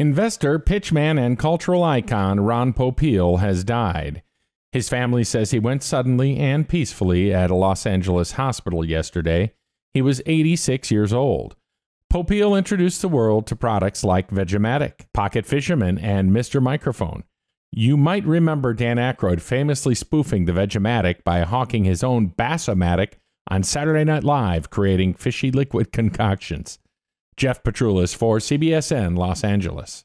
Investor, pitchman, and cultural icon Ron Popeil has died. His family says he went suddenly and peacefully at a Los Angeles hospital yesterday. He was 86 years old. Popeil introduced the world to products like Vegematic, Pocket Fisherman, and Mr. Microphone. You might remember Dan Aykroyd famously spoofing the Vegematic by hawking his own Bassomatic on Saturday Night Live, creating fishy liquid concoctions. Jeff Petroulis for CBSN Los Angeles.